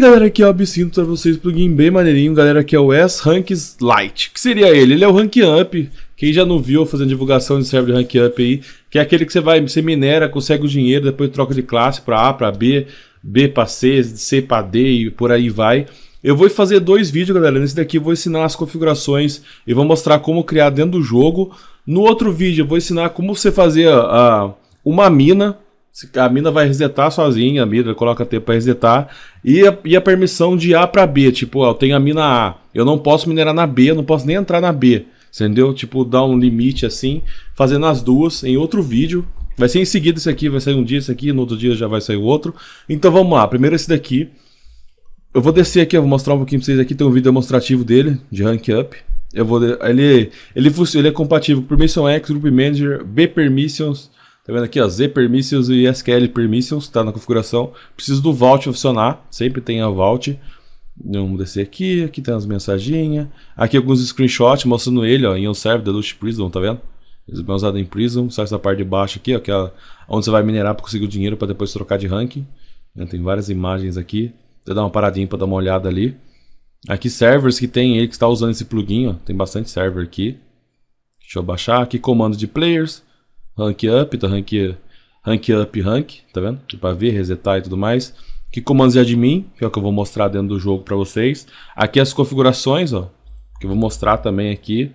galera, aqui é o Absinto para vocês, plugin bem maneirinho, galera, aqui é o S-Ranks Lite, que seria ele, ele é o Rank Up, quem já não viu fazendo divulgação de server de Rank Up aí, que é aquele que você vai, você minera, consegue o dinheiro, depois troca de classe para A, para B, B para C, C para D e por aí vai. Eu vou fazer dois vídeos, galera. Nesse daqui eu vou ensinar as configurações e vou mostrar como criar dentro do jogo. No outro vídeo eu vou ensinar como você fazer uh, uma mina a mina vai resetar sozinha, a mina coloca tempo para resetar. E a, e a permissão de A para B, tipo, ó, eu tenho a mina A, eu não posso minerar na B, eu não posso nem entrar na B, entendeu? Tipo, dar um limite assim, fazendo as duas em outro vídeo. Vai ser em seguida esse aqui, vai sair um dia esse aqui, no outro dia já vai sair o outro. Então vamos lá, primeiro esse daqui. Eu vou descer aqui, eu vou mostrar um pouquinho pra vocês aqui, tem um vídeo demonstrativo dele, de Rank Up. Eu vou, ele, ele, ele é compatível com Permission X, Group Manager, B Permissions, Tá vendo aqui, ó, Z Permissions e SQL Permissions, tá na configuração. Preciso do Vault funcionar, sempre tem a Vault. Vamos descer aqui, aqui tem as mensaginhas. Aqui alguns screenshots mostrando ele, ó, em um server da Lush Prism, tá vendo? Eles vão usar em Prism, só essa parte de baixo aqui, ó, que é onde você vai minerar para conseguir o dinheiro para depois trocar de ranking. Né, tem várias imagens aqui. Vou dar uma paradinha para dar uma olhada ali. Aqui servers que tem ele que está usando esse plugin, ó. tem bastante server aqui. Deixa eu baixar aqui comando de players rank up, tá rank, rank up rank, tá vendo? Para tipo, ver, resetar e tudo mais. Que comandos de admin, que é o que eu vou mostrar dentro do jogo para vocês. Aqui as configurações, ó, que eu vou mostrar também aqui.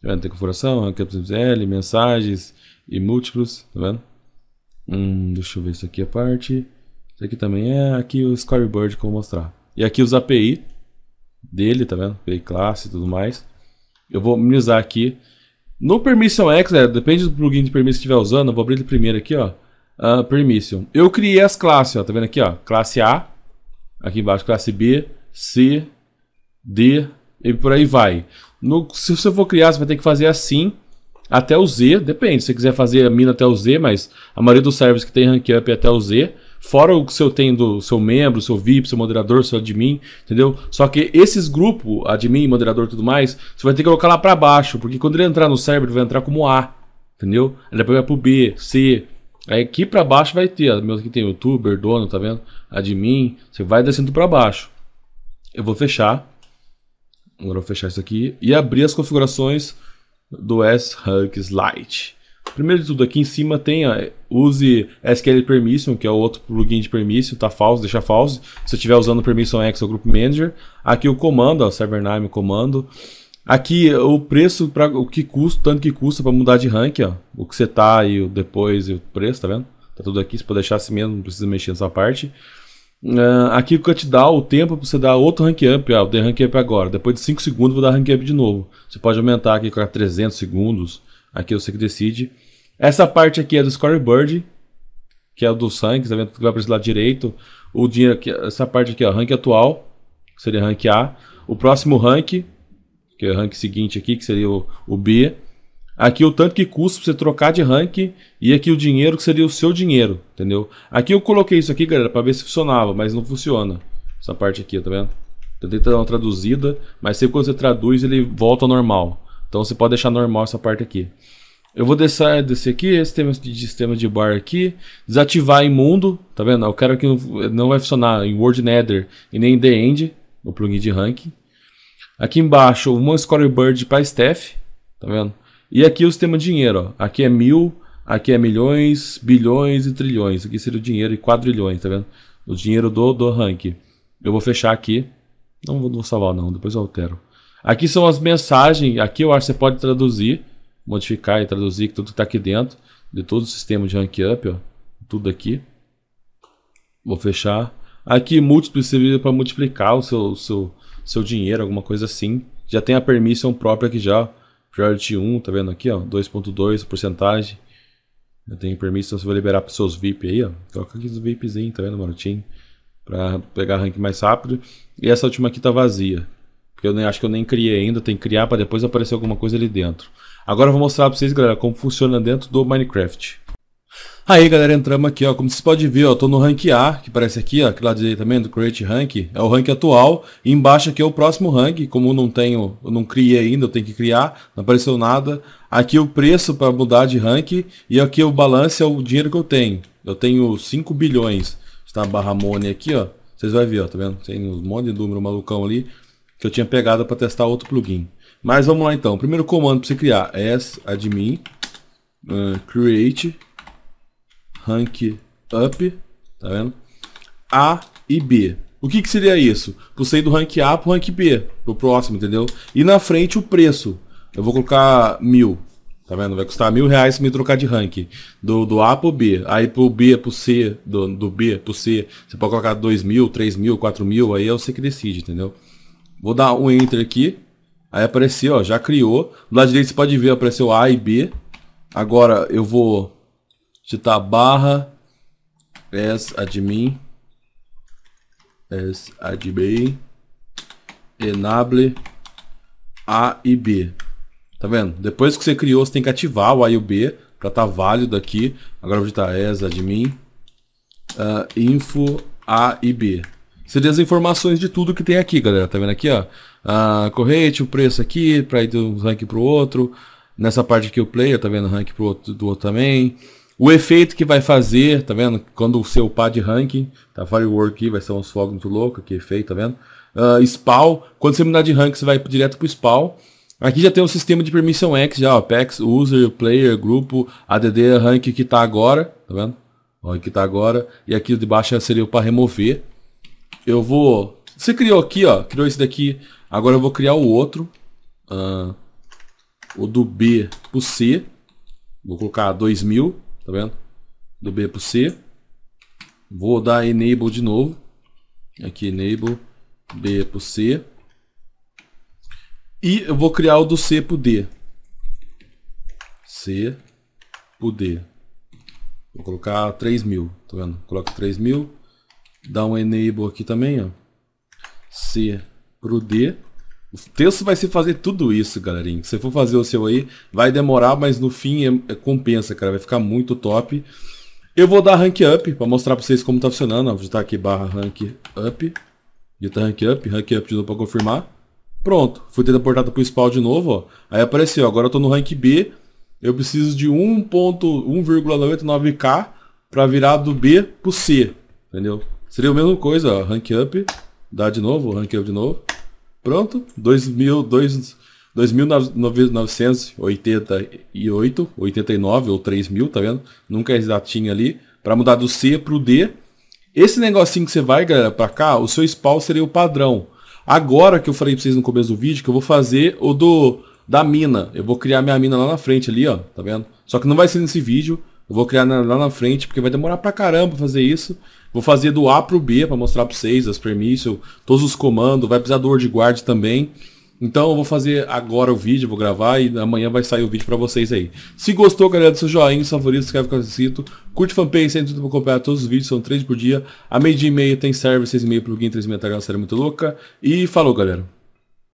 Tá vendo? Tem configuração, rank up L, mensagens e múltiplos, tá vendo? Hum, deixa eu ver isso aqui a parte. Isso aqui também é aqui o scoreboard que eu vou mostrar. E aqui os API dele, tá vendo? API classe e tudo mais. Eu vou minimizar aqui no Permission X, é, depende do plugin de permissão que estiver usando, vou abrir ele primeiro aqui, ó. Uh, permission. Eu criei as classes, ó, tá vendo aqui, ó? Classe A, aqui embaixo, classe B, C, D e por aí vai. No, se você for criar, você vai ter que fazer assim até o Z, depende. Se você quiser fazer a mina até o Z, mas a maioria dos servers que tem rank up é até o Z, Fora o seu do seu membro, seu VIP, seu moderador, seu admin, entendeu? Só que esses grupos, admin, moderador e tudo mais, você vai ter que colocar lá para baixo, porque quando ele entrar no server, ele vai entrar como A, entendeu? Aí depois vai pro B, C. Aí aqui para baixo vai ter, meu aqui tem youtuber, dono, tá vendo? Admin, você vai descendo para baixo. Eu vou fechar. Agora eu vou fechar isso aqui e abrir as configurações do S-Hug Lite. Primeiro de tudo, aqui em cima tem, use SQL Permission, que é o outro plugin de permission, tá falso, deixa falso. Se você estiver usando Permission X ou Group Manager. Aqui o comando, ó, server name, comando. Aqui o preço, para o que custa, tanto que custa para mudar de rank, ó. O que você tá e o depois e o preço, tá vendo? Tá tudo aqui, você pode deixar assim mesmo, não precisa mexer nessa parte. Uh, aqui o cutdown, o tempo para você dar outro rank up, ó, eu dei rank up agora, depois de 5 segundos vou dar rank up de novo. Você pode aumentar aqui para 300 segundos, Aqui você é que decide. Essa parte aqui é do scoreboard, que é o do sangue, tá vendo que vai para esse lado direito. O dinheiro aqui, essa parte aqui, ó, rank atual, que seria rank A. O próximo rank, que é o rank seguinte aqui, que seria o, o B. Aqui o tanto que custa para você trocar de rank e aqui o dinheiro que seria o seu dinheiro, entendeu? Aqui eu coloquei isso aqui, galera, para ver se funcionava, mas não funciona. Essa parte aqui, tá vendo? Tentei dar uma traduzida, mas sempre quando você traduz ele volta ao normal. Então você pode deixar normal essa parte aqui. Eu vou descer, descer aqui, esse tema de sistema de bar aqui, desativar em mundo, tá vendo? Eu quero que não, não vai funcionar em Word Nether e nem em The End, no plugin de ranking. Aqui embaixo, uma scorebird para staff, tá vendo? E aqui o sistema de dinheiro, ó. Aqui é mil, aqui é milhões, bilhões e trilhões. Aqui seria o dinheiro e quadrilhões, tá vendo? O dinheiro do, do ranking. Eu vou fechar aqui. Não vou salvar não, depois eu altero. Aqui são as mensagens, aqui eu acho que você pode traduzir, modificar e traduzir tudo que está aqui dentro, de todo o sistema de rank up, ó, tudo aqui. Vou fechar. Aqui múltiplo servir para multiplicar o seu, seu, seu dinheiro, alguma coisa assim. Já tem a permission própria aqui já, priority 1, tá vendo aqui, ó, 2.2, porcentagem. Já tem permissão, então você vai liberar para seus VIP aí, ó. Coloca aqui os VIPzinho, tá vendo, Marotinho? Para pegar rank mais rápido. E essa última aqui tá vazia. Porque eu nem, acho que eu nem criei ainda, tem que criar para depois aparecer alguma coisa ali dentro. Agora eu vou mostrar para vocês, galera, como funciona dentro do Minecraft. Aí galera, entramos aqui, ó, como vocês podem ver, ó, tô no rank A, que parece aqui, ó, aqui lado também, do Create Rank, é o rank atual, e embaixo aqui é o próximo rank, como não tenho, eu não criei ainda, eu tenho que criar, não apareceu nada, aqui é o preço para mudar de rank, e aqui é o balance é o dinheiro que eu tenho, eu tenho 5 bilhões, está a barra money aqui, ó, vocês vão ver, ó, tá vendo, tem um monte de número malucão ali, que eu tinha pegado para testar outro plugin. Mas vamos lá então. O primeiro comando para você criar é admin uh, create rank up, tá vendo? A e B. O que, que seria isso? Para sair do rank A para o rank B, para o próximo, entendeu? E na frente o preço. Eu vou colocar mil, tá vendo? Vai custar mil reais se me trocar de rank. Do, do A pro B. Aí pro B pro C, do, do B pro C, você pode colocar dois mil, três mil, quatro mil, aí é você que decide, entendeu? Vou dar um enter aqui. Aí apareceu, ó, já criou. Do lado direito você pode ver, apareceu A e B. Agora eu vou digitar barra as admin as admin enable A e B. Tá vendo? Depois que você criou, você tem que ativar o A e o B para estar tá válido aqui. Agora eu vou digitar as admin uh, info A e B. Seria as informações de tudo que tem aqui, galera. Tá vendo aqui, ó? A corrente, o preço aqui, para ir de um rank pro outro. Nessa parte aqui o player, tá vendo? Rank pro outro, do outro também. O efeito que vai fazer, tá vendo? Quando o seu pad de ranking, tá? Firework aqui, vai ser uns fogos muito loucos, que efeito, tá vendo? Uh, spawn, quando você mudar de rank, você vai direto pro spawn. Aqui já tem um sistema de permissão X, já, ó, PEX, user, player, grupo, ADD, rank que tá agora, tá vendo? Ó, que tá agora. E aqui de baixo seria para remover. Eu vou. Você criou aqui, ó. Criou esse daqui. Agora eu vou criar o outro. Uh, o do B pro C. Vou colocar 2000. Tá vendo? Do B pro C. Vou dar enable de novo. Aqui enable B pro C. E eu vou criar o do C pro D. C pro D. Vou colocar 3000, tá vendo? Coloco 3000 dar um enable aqui também, ó. C pro D. O texto vai se fazer tudo isso, galerinha. Se for fazer o seu aí, vai demorar, mas no fim é, é, compensa, cara. Vai ficar muito top. Eu vou dar rank up para mostrar para vocês como tá funcionando. Vou digitar tá aqui barra rank up. Digita tá rank up, rank up de novo para confirmar. Pronto, fui teleportado para o spawn de novo. Ó. Aí apareceu, agora eu estou no rank B. Eu preciso de 1.1,99k para virar do B pro C. Entendeu? Seria a mesma coisa, ó, rank up, dá de novo, rank up de novo. Pronto, 2.988, 89 ou 3.000, tá vendo? Nunca é exatinho ali. Para mudar do C pro D. Esse negocinho que você vai, galera, para cá, o seu spawn seria o padrão. Agora que eu falei para vocês no começo do vídeo, que eu vou fazer o do da mina. Eu vou criar minha mina lá na frente ali, ó, tá vendo? Só que não vai ser nesse vídeo. Eu vou criar lá na frente, porque vai demorar pra caramba fazer isso. Vou fazer do A pro B para mostrar para vocês as permissões, todos os comandos, vai precisar do Word Guard também. Então eu vou fazer agora o vídeo, vou gravar e amanhã vai sair o vídeo para vocês aí. Se gostou, galera, deixa o joinha, favorito, se inscreve no cito. curte fanpage, sem tudo para acompanhar todos os vídeos, são três por dia. A meio dia e meia tem server, seis e meia plugin, três e meia tá, galera, série muito louca. E falou, galera.